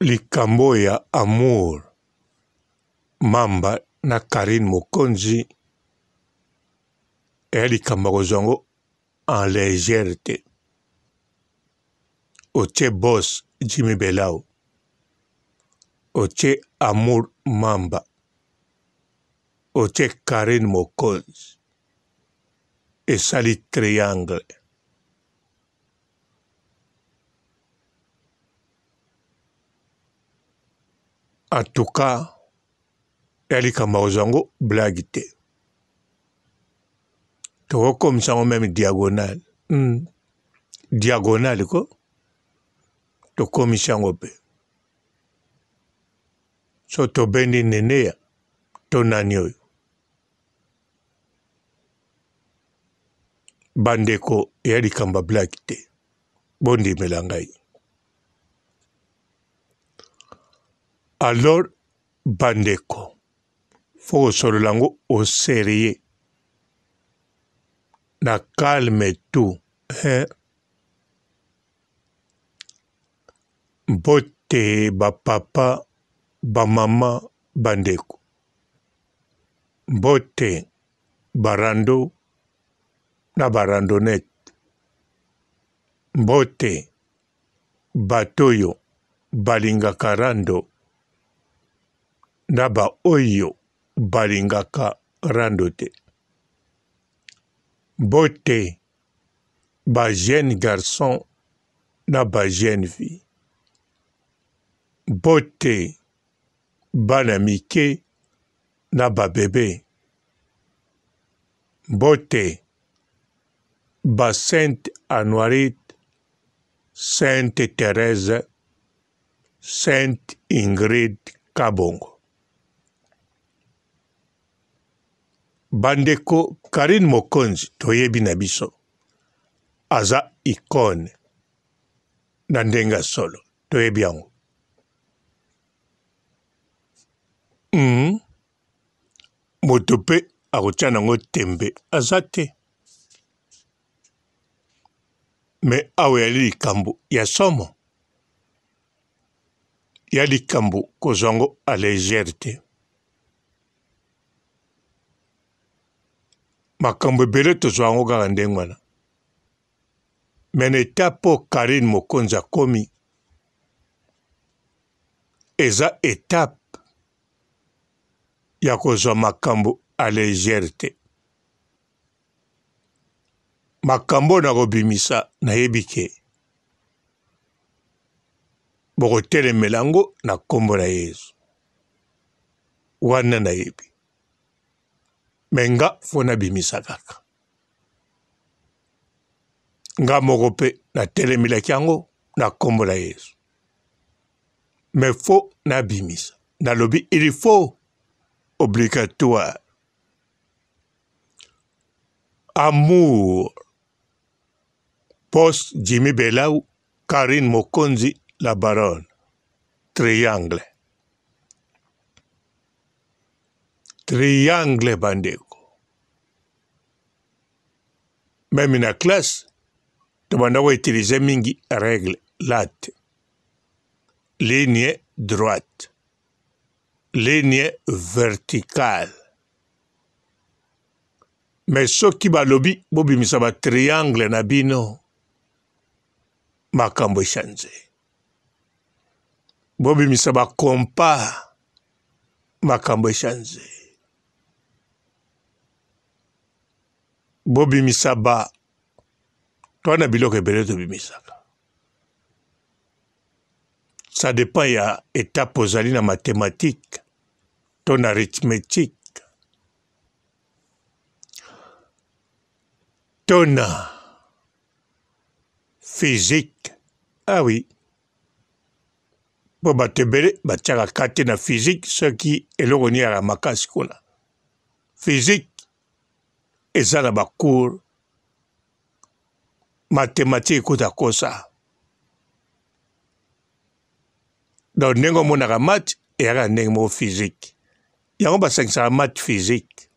likambo ya amour mamba na karine mokonzi eya likambo ya kozwa yango en légere te otie bos jimi belau otie amour mamba otie karine mokonzi esali triangle atuka hmm. ya likambo ozwango blage te tokokomisango meme diagonale mm. diagonale ko tokomisi yango mpe so tobendi neneya to nani oyo bandeko ya likambo blake te bondimela ngai alors bandeko fo kosololango o serie na calme tu hein? bote bapapa bamama bandeko bote barando na barandonete bote bato oyo balingaka rando ndaba oyo balingaka rando te bote bajeune garçon na bajeune fille bote bana mike na babebe bote ba sainte anoirite sainte therese sainte ingrid kabongo bandeko karine mokonzi toyebi na biso aza ikone na ndenge ya solo toyebi yango mm. moto mpe akotia nango tembe aza te me awa yali likambo ya somo ya likambo kozwa yango alegere te makambo ebele tozwa yango kaka ndenge wana me na etape oyo karine mokonzi akomi eza etape ya kozwa makambo alegere te makambo na kobimisa nayebi ke bokotelemela yango na nkombo na yesu wana nayebi me nga mpo nabimisa kaka nga moko mpe natelemelaki yango na nkombo na yesu me fo nabimisa nalobi il faut obligatoire amour post jimi belau karine mokonzi la baronne triangle triangle bandeko meme na classe tobanda koutilize mingi regle late ligne droite ligne verticale me soki balobi bobimisa batriangle na bino makambo eshanze bobimisa bakompa makambo eshanze Bobi na Tuana biloko ebele tobimisaka ça dépend ya étape ozali na mathématique to na arithmétique to na physique ah oui mpo bato ebele batiaka kate na physique soki eloko makasi kuna physique eza na bacour matematike ekota kosa donc ndenge omonaka mate eyaka ndenge moko physique yango basangisaka mate physique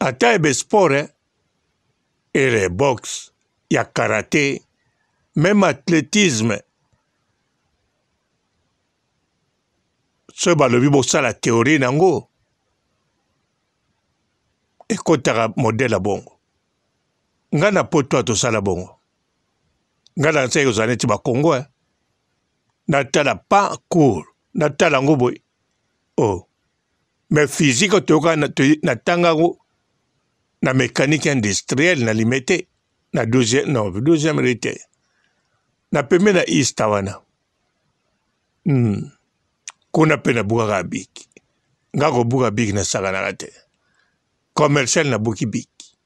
ata yebe sport eh? ere boxe ya karate même athlétisme soki balobi bosala théorie nango ekɔtaka modele ya bongo nga na po to atosala bongo nga na nsa ekozala neti bakongo e natala parcour natala yango boye o oh. me physique toyoka natanga yango na mécanique industrielle nalime te na deuxième non deuxième ri te na pembe na ista wana mm. kuna mpe nabukaka biki nga kobuka biki nasakanaka te commercial naboki biki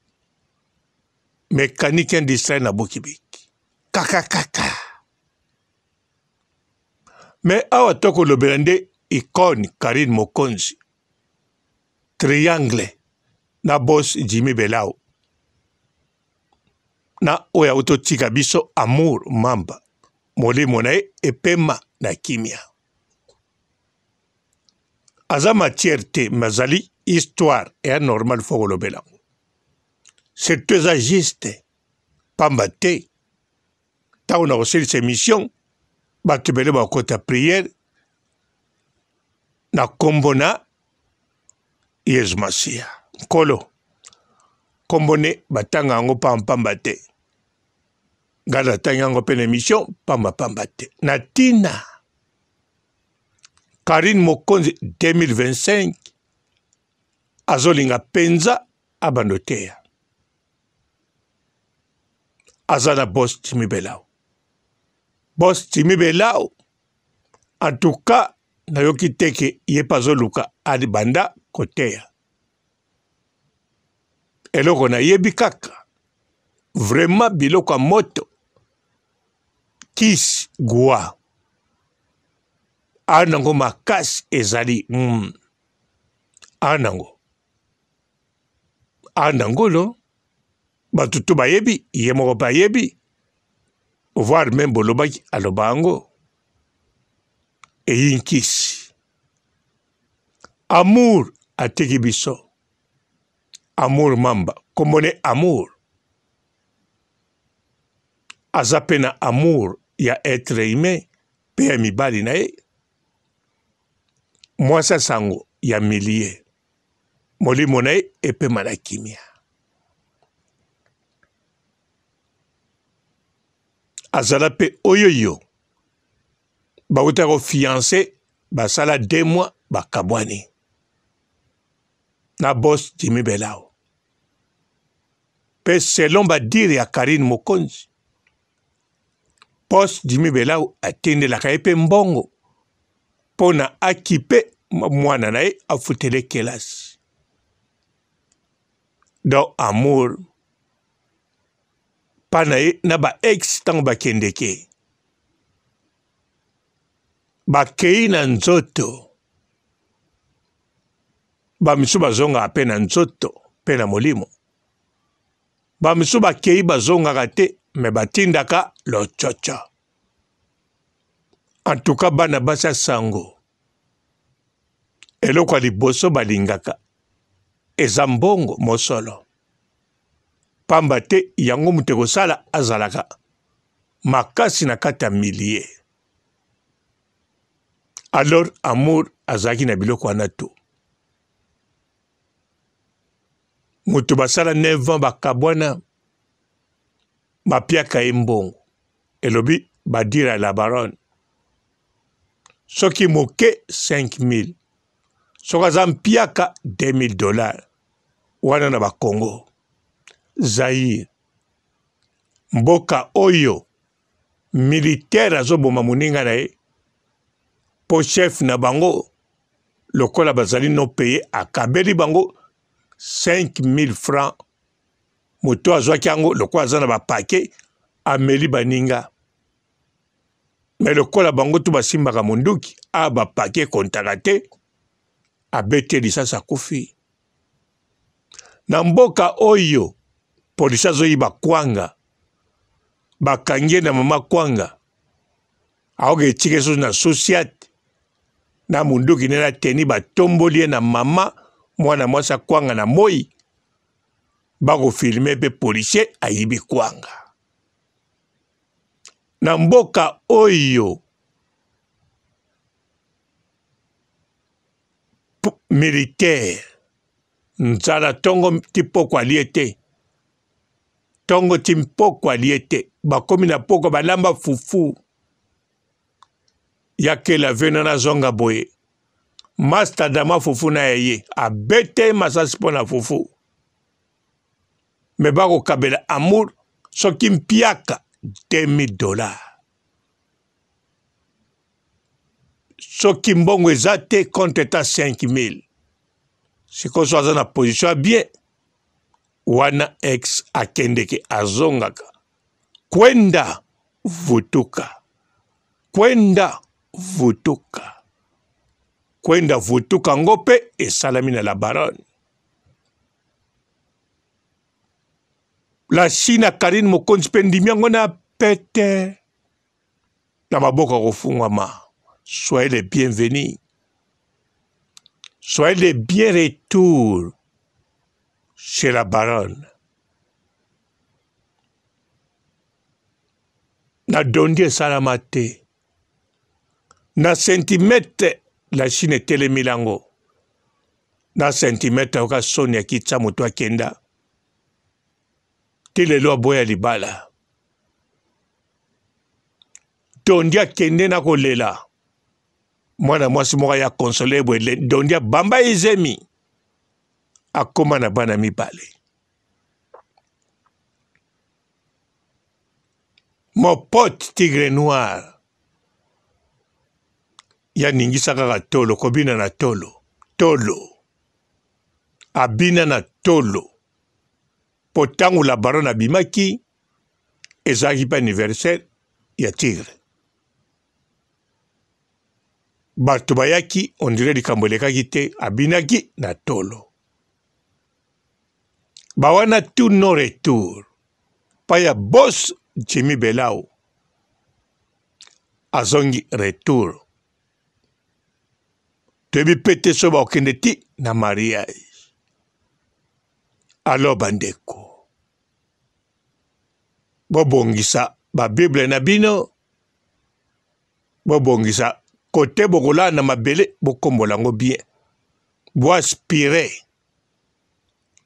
mécanique industriel naboki biki kaka kaka me awa tokolobela nde icone karine mokonzi triangle na bos jimi belao na oyo autotika biso amour mamba molimo na ye epema na kimia aza matière te me azali histoire ya normale fo kolobela secteusagiste pamba te ntango na kosilisa émission bato ebele bakota priere na nkombo na yesu masiya nkolo nkombo ne batanga yango pambapamba te ngai natangi yango mpe na émission pambapamba te na ntina karine mokonzi 2025 azolinga mpenza abanda oteya aza na bos timi belau bos timi belau antuka nayoki teke ye mpe azoluka abanda koteya eloko nayebi kaka vraiment biloko ya moto kisi gwa anango makasi ezali mm. anango andangolo bato to bayebi ye moko mpe ayebi voir meme bolobaki aloba yango eyi nkisi amour ateki biso amour mamba kombone amour aza mpe na amour ya etre humain mpe ya mibali na ye mwasi sango ya milie molimo na ye epema na kimia azala mpe oyoyo bauta kofianse basala de mois bakabwani na bos jimi belao mpe selon badire ya karine mokonzi pos jimi belao atindelaka ye mpe mbongo mpo na akipe mwana na ye afutele kelasi donc amour mpa na ye na baex ntango bakendeke bakei na nzoto bamisu bazongaka mpe na nzoto mpe na molimo bamisu bakei bazongaka te me batindaka lococo antuka bana basi ya sango eloko ya liboso balingaka eza mbongo mosolo pamba te yango moto ekosala azalaka makasi na kati ya milie alors amour azalaki na biloko wana to moto basala 9 ans bakabwana bapiaka ye mbongo elobi badira la baronne soki moke 5000 soki aza mpiaka 2000 dollars wana na bakongo zaire mboka oyo militaire azoboma moninga na ye mpo chef na bango lokola bazali no paye akabeli bango 5000 francs moto azwaki yango lokola aza na bapake ameli baninga me lokola bango to basimbaka monduki a bapake kontaka te abeteli sasa akufi na mboka oyo polisi azoyiba kwanga bakangi ye na mama kwanga aoki etika so na sociate na munduki nene ateni batomboli ye na mama mwana mwasi akwanga na moi bakofilme mpe polisier ayibi kwanga na mboka oyo militaire nzala ntongo ti pokwa lie te ntongo ti mpokwa lie te bakómi na pokwa balamba fufu ya kela veno na zonga boye masta dama fufu na ye ye abete ye masasi mpo na fufu me bakokabela amour soki mpiaka 2000 dollars soki mbongo eza te contre eza 5000 sikoyo so aza na position ya bien wana ex akendeke azongaka kwenda vutuka kwenda vutuka kwenda vutuka ngo mpe esalami na la barone la chine akarine mokonzi mpe ndimi yango na pete na maboko ya kofungwama Soyez les bienvenus. Soyez les bien retours chez la baronne. na dondi esalama te na sentimetre la chine etelemeli yango na sentimetre ayoka soni akitya moto akenda te lelo aboya libala dondi akende na kolela mwana mwasi moko ya konsole boye dondia bamba ezemi akóma na bana mibale mopote tigre noir ya ningisa kaka tolo kobina na tolo tolo abina na tolo mpo ntango labaro nabimaki ezalaki mpe anniversaire ya tigre bato bayaki ondire likambo elekaki te abinaki na tolo bawana tu no retour mpai ya bos jimi belau azongi retour toyebi mpe te so bakokende ti na mariage alo bandeko bobongisa babible na bino bobongisa kote bokolaa na mabele bokombola yango bien boaspire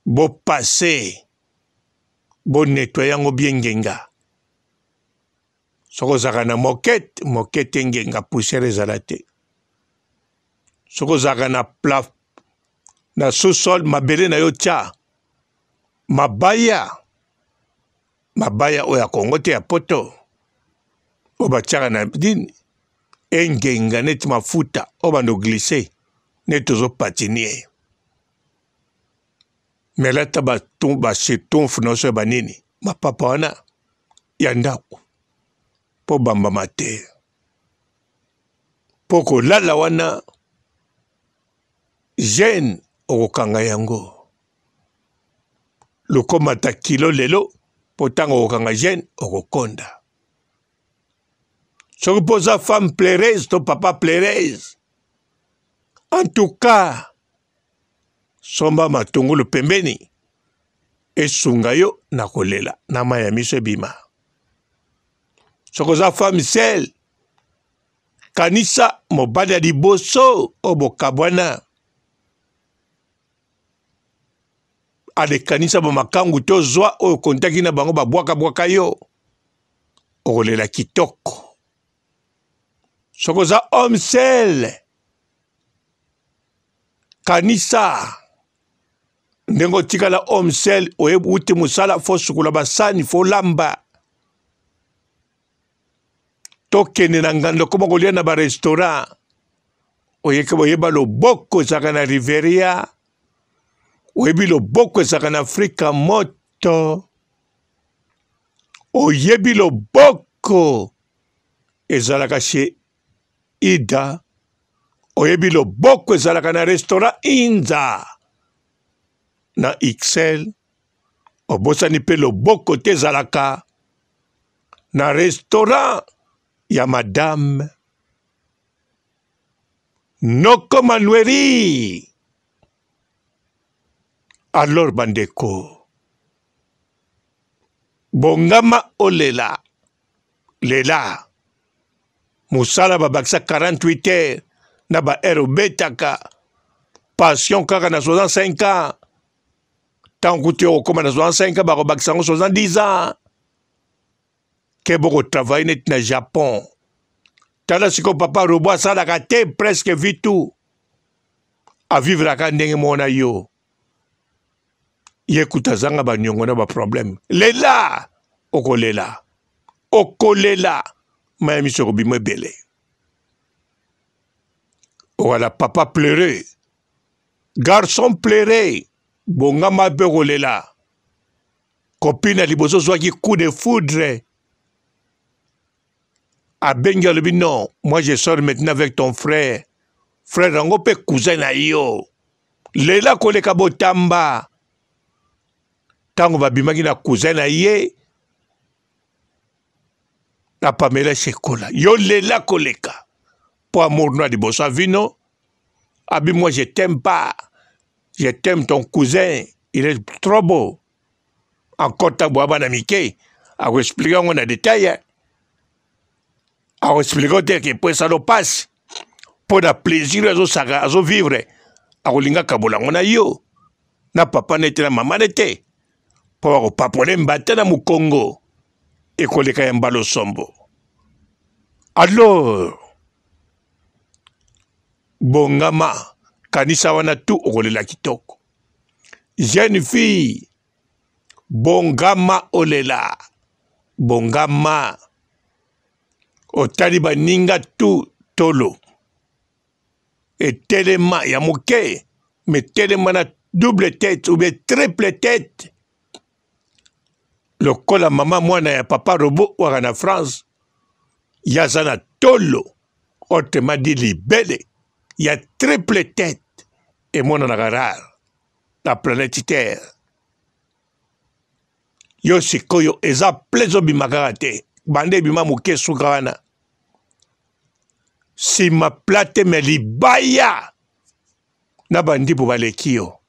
bopase bonetwaye yango bien ngenga soki ozalaka na mokete mokete ngenga poussière ezala te soki ozalaka na plaf na sous-sol mabele na yo tia mabaya mabaya oyo ya kongo te ya poto oyo batiaka na dini engenga neti mafuta oyo bando glise neti ozopatinier me lata bashetonfu ba nyonso ya banini mapapa wana ya ndako mpo bambama te mpo kolala wana gene okokanga yango lokomata kilo lelo mpo ntango okokanga gene okokonda sokuposa femme plaireuse to papa plaireuse en tout cas somba matungulu pembeni esunga yo na kolela na mai ya miso ebima soki oza femme sel kanisa mobali ya liboso oyo bokabwana alekanisa bamakangu tozwa oyo kontaki na bango babwakabwaka yo okolela kitoko sokoza homme sel kanisa ndenge otikala homme sel oyebi uti mosala fo sukula basani fo lamba tokende na ngandoko moko lia na barestaurant oyeke boyeba loboko ezalaka na riveria oyebi loboko ezalaka na afrika moto oyebi loboko ezalaka chez ida oyebilo boko ezalaka na restaurant inza na xl obosani mpe loboko te ezalaka na restaurant ya madame noko manueri alors bandeko bongama olela lela mosala babakisa 48 heures na baheure obetaka pension kaka na 65 ans ntango kuti okokóma na 65 ans bakobakisa yango 70 ans ke bokotravaille neti na japon tala sikoyo papa robo asalaka te presque vitu avivraka ndenge moko na yo ye kuta azanga baniongo na baproblème lela okolela okolela mayemi soko bima ebele okala papa pleure garçon pleure bonga mabe kolela kopine ya liboso ozwaki coup de foudre abengi alobi non moi je sors maintenant avec ton frère frère yango mpe cousin na yo lela koleka botamba ntango babimaki na cousin na ye na pamela sekola yo lela koleka mpo amour noa liboso avino abi moi je t'aime pas je t'aime ton cousin il est trop beau encore ntango ya bana mike akoexplike yango na detaille akoexplike oteke mpo esala opasi mpo na plaisir azosaka azovivre akolinga kabola yango na yo na papa ne te na mama ne te mpo bakopapole mbata na mokongo ekoleka ye mbala osombo alors bongama kanisa wana tu okolela kitoko jeune fille bongama olela bongama otali baninga tu tolo etelema ya moke me telema na double tête ou bien triple tête lokola mama mwana ya papa robo waka na france ye aza na tolo autrement dit libele ya triple tete emonanaka rare na planete terre yo sikoyo eza plaise obima kaka te bande ebima moke suka wana nsima pla te me libaya na bandibu baleki yo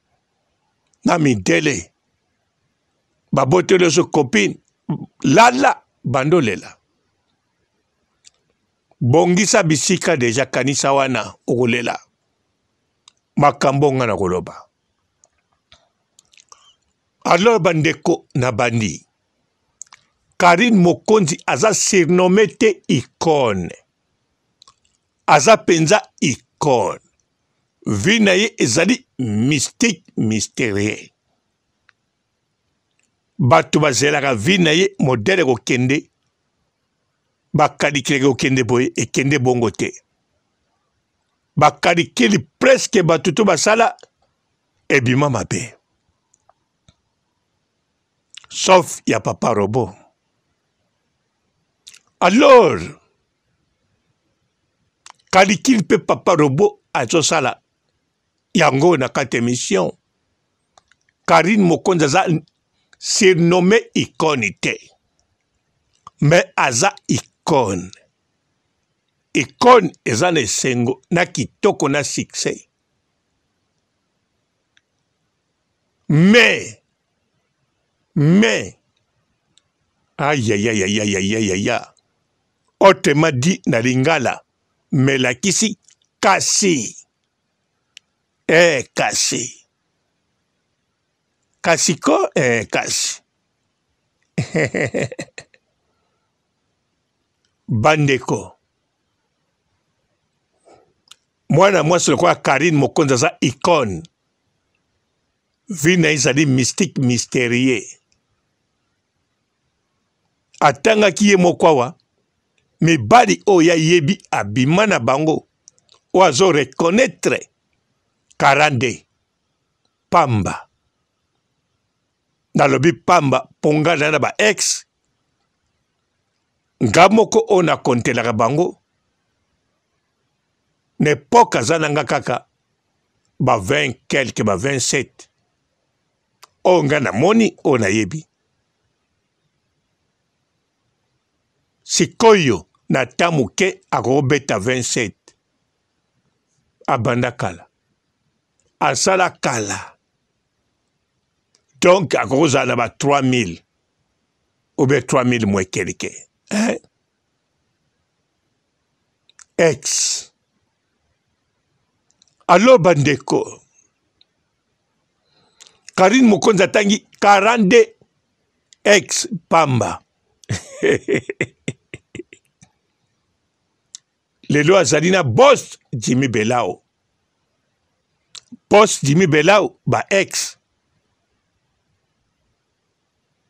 na midele baboteli oso copine lala bando lela bongisa bisika deja kanisa wana okolela makambo nga na koloba alors bandeko na bandi karine mokonzi aza surnome te icone aza mpenza icone vi na ye ezali mystique mystérieux bato bazelaka vi na ye modele kokende bakalikilaki kokende boye ekende bongo te bakalikeli preske bato to basala ebima mabe sauf ya papa robo alors kalikili mpe papa robo azosala yango na kati émission karine mokonzi aza surnommé icône te me aza icône icône eza na esengo na kitoko na succès mais mais ayayayayayayaya otema di na lingala melakisi kasi e kasi kasiko eh, kasi bandeko mwana mwasi lokola karine mokonzi aza icone vi na ye ezali mystique mysterie atangaki ye moko awa mibali oyo ayebi abima na bango oyo azoreconnaitre karande pamba nalobi pamba mponga na na ba ex nga moko oyo nakontelaka bango na epoke aza na nga kaka ba 20 quelque ba 27 oyo nga namoni oyo nayebi sikoyo na ta moke akobeta 27 abanda kala asala kala donc akozala ba 3000 obe 3000 mwa kelike eh? x alo bandeko karine mokonzi atangi 42 x pamba lelo azali na bos jimi belao bos jimi belao ba x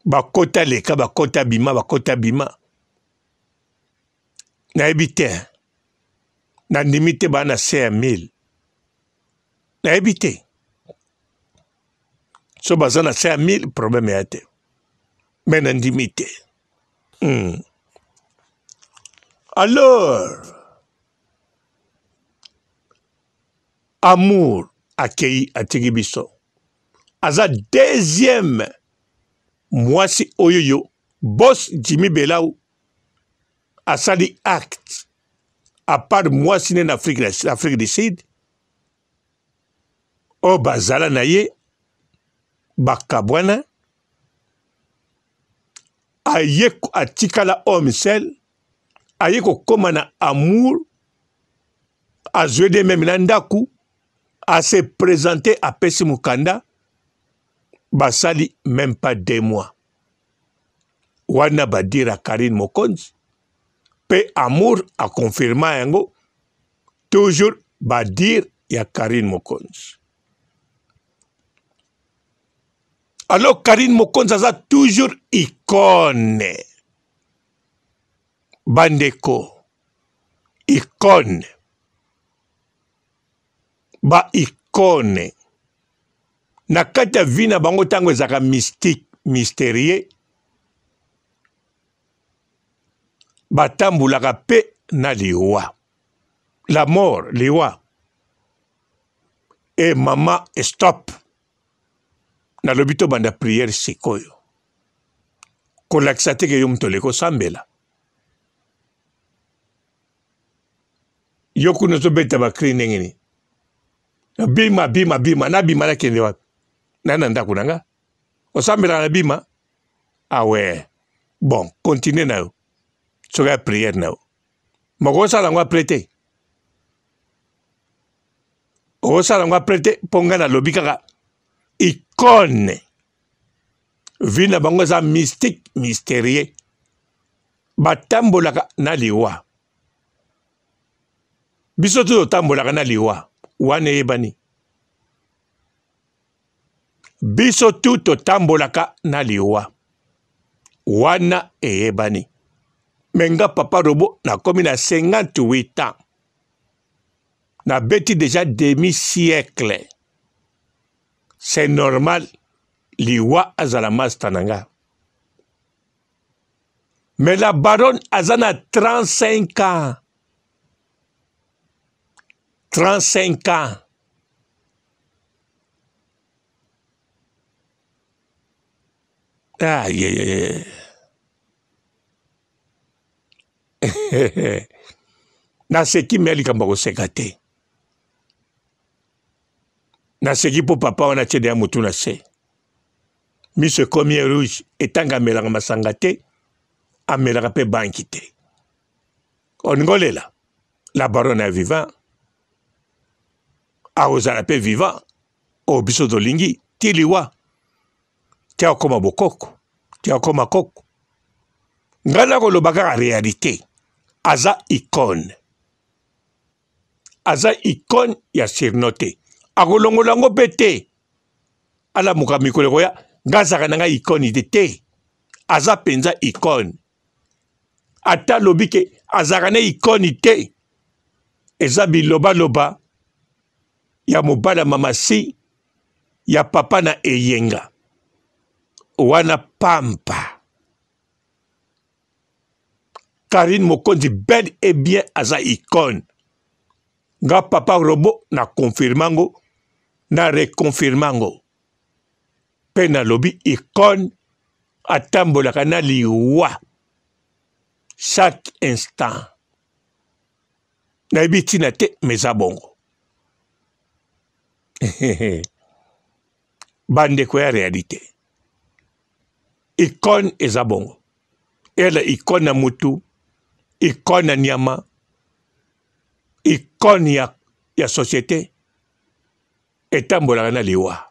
bakota leka bakota bima bakota bima nayebi te nandimi te baa na se ya mil nayebi te so baza na se ya mil probleme ya te me nandimi te mm. alors amour akei atiki biso aza deuxième mwasi oyo yo bos jimi belau asali acte apart mwasi nene afrique, afrique du sud oyo bazala na ye bakabwana aye atikala homme sel aye kokóma na amour azwi de meme na ndaku ase présente apesi mokanda basali même pas deux mois wana badira karine mokonzi mpe amour akonfirma yango toujours badire ya karine mokonzi alors karine mokonzi aza toujours ikone bandeko ikone baikone na kati ya vi na bango ntango ezalaka mystike mysterie batambolaka mpe na liwa la mort liwa e eh, mama stop nalobi tobanda priere sikoyo kolakisa teke yo moto oleki osambela yo kuna tobeta bakri ndenge nini bima bima bima nabima nakende wapi naye na ndako na nga osambelaka na bima awe ah bon continue na yo soki ya priere na yo moko osala yango apres te osala yango apres te mpo ngai nalobi kaka ikone vi na bango eza mystique mysterie batambolaka na liwa biso to totambolaka na liwa wana eyebani biso tu totambolaka na liwa wana eyebani me nga papa robo nakomi na 58 ans nabeti deja demi siècle c'est normal liwa azala masta na nga me la baronne aza na 35 ans 35 ans ayeyeye ah, naseki mea likambo ya koseka te naseki mpo papa wana tiede ya motu na se miso ekomi ye rouge etangi amelaka masanga te amelaka mpe banki te olingi olela la barone ya vivant akozala mpe vivant oyo biso tolingi ti liwa te akoma bokoko te akoma koko ngai nakoloba kaka réalité aza icone aza icone ya sirno te akolongola yango mpe te alamuka mikolo ekoya ngai azalaka na ngai icone te te aza mpenza icone ata alobi ke azalaka na icone te eza bilobaloba ya mobala mamasi ya papa na eyenga wanapamba karine mokonzi bel e bien aza ikone nga papa robo na konfirme ango na rekonfirme ango mpe nalobi ikone atambolaka na liwa chaque instant nayebi ntina te me eza bongo bandeko ya réalité icone eza bongo ele icone ya mutu icone ya nyama icone ya, ya société etambolaka na liwa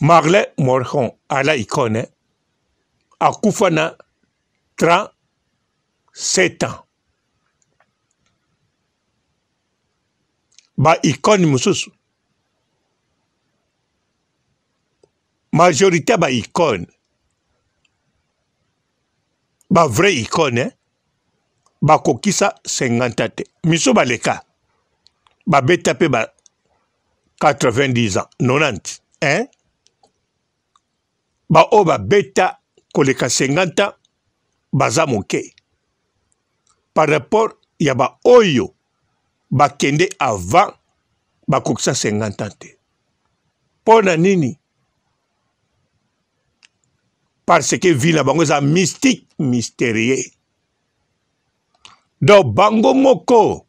marlin morhon ala icone akufa na 37 ans ba icone mosusu majorité ba icône bavrai icône bakokisa 50 te miso baleka babeta mpe ba 90 ans 90 hein? baoyo babeta koleka 50 ans baza moke par rapport ya baoyo bakende avant bakokisa 50 ans te mpo na nini parce que vie na bango eza mystique mystérieux donc bango moko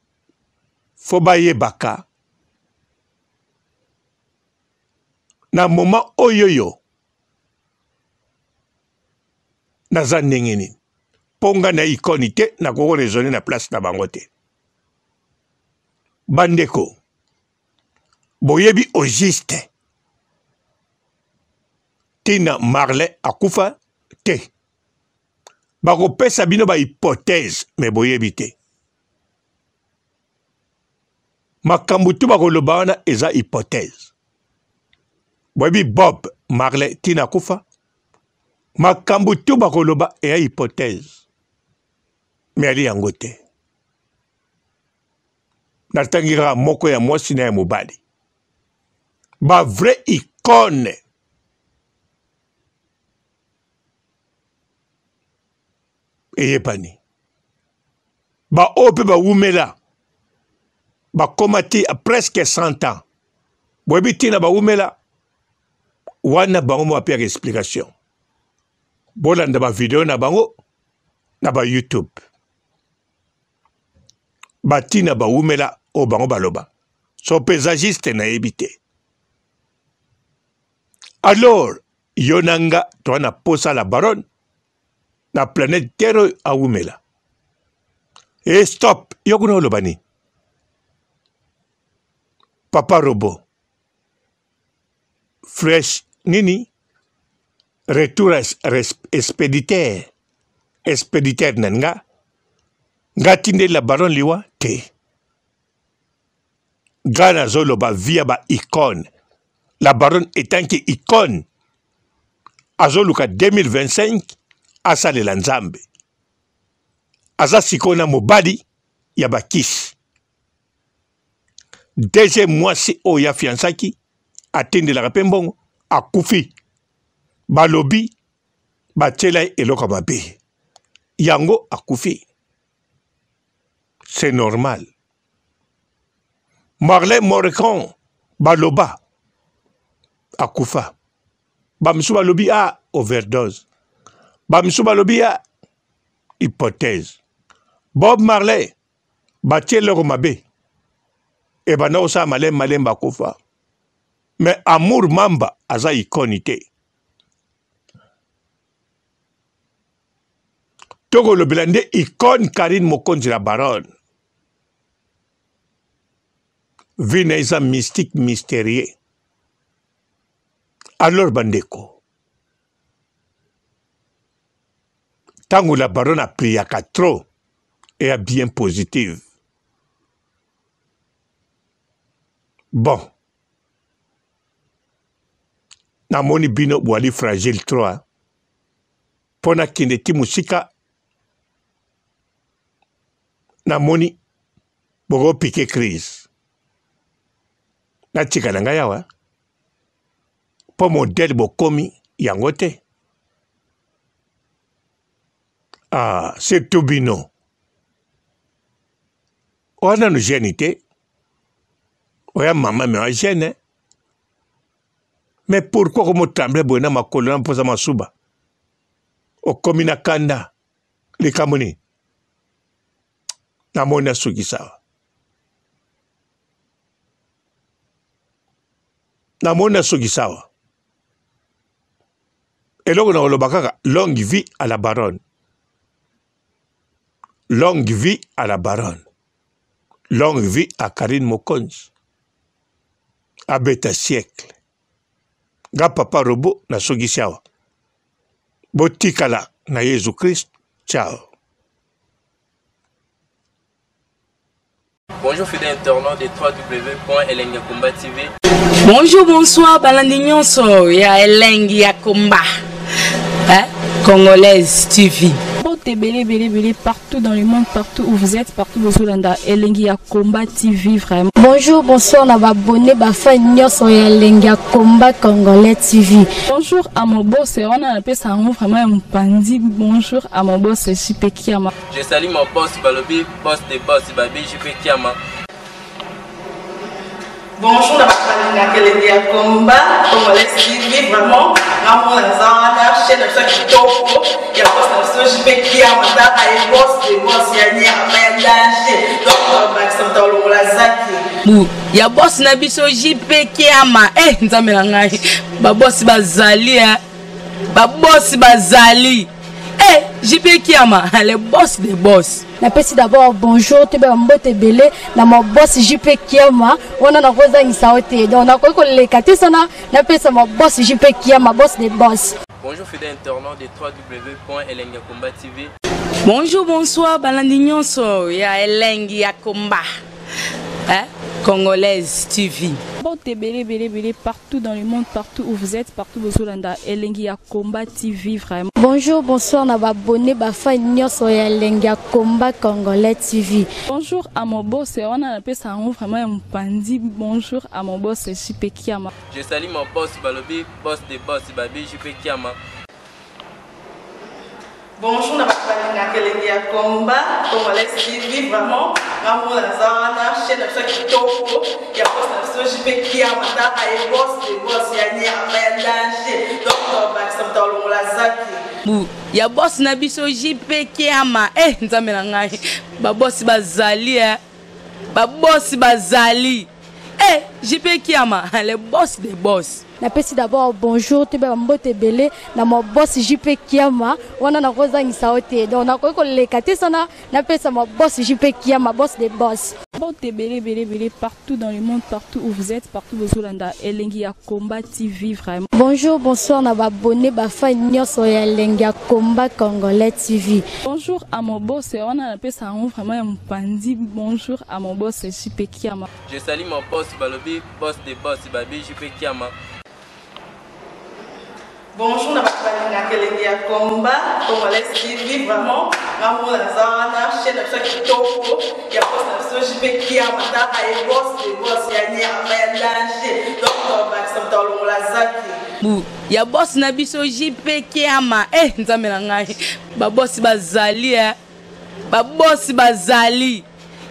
fo bayebaka na moma oyoyo naza ndenge nini mpo ngai na ikoni te nakoko raisonne na place na bango te bandeko boyebi au juste ntina marlin akufa te bakopesa bino bahypothèse me boyebi te makambo tu bakoloba wana eza hypothèse boyebi bob marlin ntina akufa makambo tu bakoloba eya hypothèse me ali yango te natangi kaka moko ya mwasi na ya mobali bavrai icone eyebani baoyo mpe bawumela bakóma te presque cent ans boyebi ntina bawumela wana bango mo bapeyaka explication bolanda bavideo na bango na bayoutube batina bawumela oyo bango baloba so pesagiste nayebi te alors yo na nga toa na posa la baronne na planete tere oyo awumela e stop yo kuna oloba nini papa robo fresh nini retour expéditaire expéditaire nani nga nga tindela baron liwa te nga nazoloba via ba icone la baronne etant ke icone azoluka 2025 asalela nzambe aza sikoyo na mobali ya bakisi dg mwasi e oyo afiansaki atindelaka mpe mbongo akufi balobi batiela ye eloko mabe yango akufi c'est normal marlin morcon baloba akufa bamosusu balobi a ah, overdose bamisu balobi ya hypothèse bob marley batie eloko mabe ebanda kosala malem malem bakufa me amour mamba aza ikoni te tokolobela nde ikone karine mokonzi ya baronne vi na eza mystique mysterie alors bandeko ntango la baronne apriaka trop eya bien positive bon namoni bino bwali fragile trop mpo nakende ti mosika namoni bokopike crise natika na ngai awa mpo modele bokomi yango te aa ah, se tobi no wana no gene te oya mama me oya gene me pourkui oko motambula boye na makolo na mposa masuba okomi na kanda likambo nini namoni asukisa awa namoni asukisa awa eloko na koloba kaka longue vie à la baronne Longue vie à la baronne. Longue vie à Karine Mokonzi. À Beta siècle. Nga papa robo na soki siawa. Botikala na Jésus Christ. Ciao. Bonjour fidèle internaute de www.elengiakomba TV. Bonjour, bonsoir, balandi nyonso ya Elengiakomba. Hein? Congolaise TV. ebele ebele ebele partout dans le monde partout où vous êtes partout bozolanda elengi ya combat tv vraiment bonjour bonsoir na baabone bafan nyonso ya elengi ya combat congolais tv bonjour à mobose wana napesa yango vraiment ya mopandi bonjour à mobose jipe kiama je sali mobos balobi bos de bos babi jipe kiama bonjour na bato balingakele ya komba congolais tv vraiment ngamona aza wana chaine biso ya kitoko ya bose na biso jipekia mataka ye bose de bose ya nyerama ya dage donc bakisa moto alongola zaki ya bosi na biso jipekiama e eh, nzambe na ngai babosi bazali eh. babosi bazali Eh, JP Kiama, le boss des boss. napesi d'abord bonjour toyeba bambote ebele na mabosi jp kiama wana nakozangisa yo te donc nakoki koleka te sana napesa mabosi jp kiama bos de bos bonjour fidèle internaute de 3w elengi combat tv bonjour bonsoir balandi nyonso ya elengi ya combat eh? Congolaise TV. Partout dans le monde, partout où vous êtes, partout vous êtes, Elengi a Combat TV vraiment. Bonjour, bonsoir, on a abonné Bafa Nyos Elengi Combat Congolais TV. Bonjour à mon boss, on a appelé ça vraiment un pandi. Bonjour à mon boss, suis Kiama. Je salue mon boss Balobi, boss de boss Babi, Jipe bonjour na bato balinga kelenge ya komba congolais tv vraiment ngambo naza wana chaine na biso ya kitoko ya bose na biso jp kiama taka ye bose de bose ya nyama ya danger donc bakisa moto alongola zaki ya bosi na biso jp kiama e eh, nzambe na ngai babosi bazali e eh. babosi bazali e eh, jp kiama le boss de boss napesi d'abord bonjour toyeba bambote ebele na mabosi ju mpe kiama wana nakozangisa yo te donc nakoki koleka te sana napesa mabosi ju mpe kiama bosi de bosi bote ebele ebele ebele partout dans le monde partout où vous êtes partout bozolanda elengi ya combat tv vraiment bonjour bonsoir na babone bafani nyonso ya elengi ya combat congolais tv bonjour à mobose wana napesa yango vraiment ya mopanzi bonjour à mobose ju mpe kiama je sali mobose balobi bos de bos babi ju mpe kiama bonjour na bato balinga kelenge ya komba congolaise tv vraiment ngambo naza wana chaine na biso ya kitoko ya bos na biso jipe kia mataka ye bos de bos ya nyama ya danger donc bakisa moto alongola zaki ya bosi na biso jipe kiama e eh, nzambe na ngai babosi bazali e eh. babosi bazali